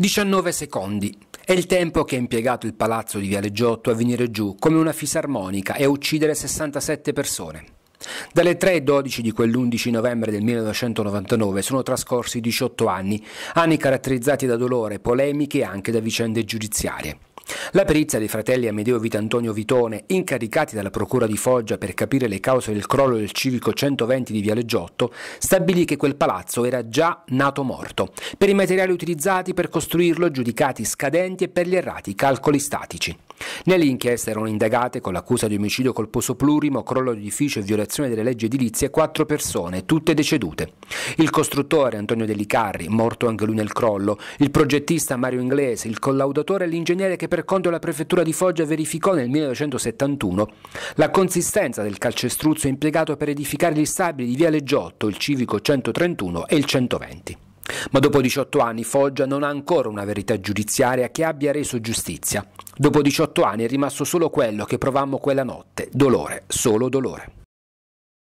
19 secondi. È il tempo che ha impiegato il palazzo di Viale Giotto a venire giù come una fisarmonica e a uccidere 67 persone. Dalle 3.12 di quell'11 novembre del 1999 sono trascorsi 18 anni, anni caratterizzati da dolore, polemiche e anche da vicende giudiziarie. La perizia dei fratelli Amedeo Vitantonio Vitone, incaricati dalla Procura di Foggia per capire le cause del crollo del civico 120 di Viale Giotto, stabilì che quel palazzo era già nato morto, per i materiali utilizzati per costruirlo giudicati scadenti e per gli errati calcoli statici. Nelle inchieste erano indagate con l'accusa di omicidio colposo plurimo, crollo di edificio e violazione delle leggi edilizie quattro persone, tutte decedute. Il costruttore Antonio Delicarri, morto anche lui nel crollo, il progettista Mario Inglese, il collaudatore e l'ingegnere che per conto della prefettura di Foggia verificò nel 1971 la consistenza del calcestruzzo impiegato per edificare gli stabili di Via Leggiotto, il civico 131 e il 120. Ma dopo 18 anni Foggia non ha ancora una verità giudiziaria che abbia reso giustizia. Dopo 18 anni è rimasto solo quello che provammo quella notte, dolore, solo dolore.